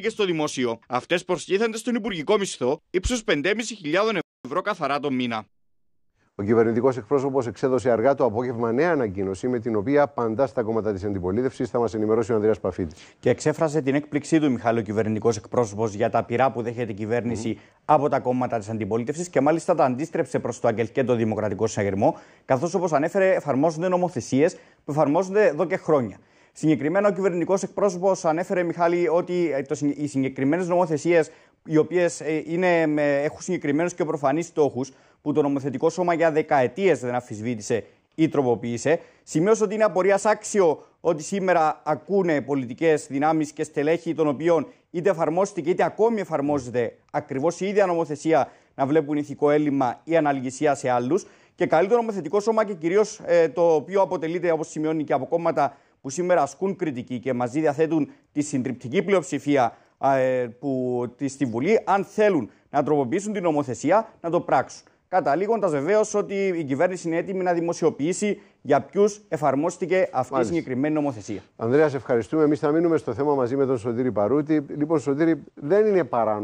και στο δημόσιο. Αυτές προστίθενται στον υπουργικό μισθό ύψους 5.500 ευρώ καθαρά το μήνα. Ο κυβερνητικός εκπρόσωπος εξέδωσε αργά το απόγευμα νέα ανακοίνωση, με την οποία παντά στα κόμματα της αντιπολίτευσης θα μας ενημερώσει ο Ανδρέας Παφίτη. Και εξέφρασε την έκπληξή του, Μιχάλη, ο κυβερνητικός εκπρόσωπος για τα πειρά που δέχεται η κυβέρνηση mm. από τα κόμματα της αντιπολίτευσης και μάλιστα τα αντίστρεψε προς το Αγγελκέντο Δημοκρατικό Συναγερμό, καθώς όπως ανέφερε, εφαρμόζονται νομοθεσίες που εφαρμόζονται εδώ και χρόνια. Συγκεκριμένα, ο κυβερνητικός εκπρόσωπος ανέφερε, Μιχάλη, ότι ε, οι συγκεκριμένες νομοθεσίες, οι οποίες ε, έχουν συγκεκριμένους και προφανείς στόχους, που το νομοθετικό σώμα για δεκαετίες δεν αφισβήτησε ή τροποποίησε. Σημείωσε ότι είναι απορίας άξιο ότι σήμερα ακούνε πολιτικές δυνάμεις και στελέχη, των οποίων είτε εφαρμόζεται και είτε ακόμη εφαρμόζεται ακριβώς η ίδια νομοθεσία να βλέπουν ηθικό έλλειμμα ή αναλγησία σε άλλους. Και καλεί το νομοθετικό ελλειμμα η αναλυγισια σε αλλου και κυρίως ε, το οποίο αποτελείται, όπως σημειώνει και από κόμματα που σήμερα ασκούν κριτική και μαζί διαθέτουν τη συντριπτική πλειοψηφία ε, που, στη Βουλή, αν θέλουν να τροποποιήσουν την νομοθεσία, να το πράξουν. Καταλήγοντας βεβαίως ότι η κυβέρνηση είναι έτοιμη να δημοσιοποιήσει για ποιους εφαρμόστηκε αυτή Μάλιστα. η συγκεκριμένη νομοθεσία. Ανδρέας, ευχαριστούμε. Εμείς θα μείνουμε στο θέμα μαζί με τον Σωτήρη Παρούτη. Λοιπόν, Σωτήρη, δεν είναι παράνομο.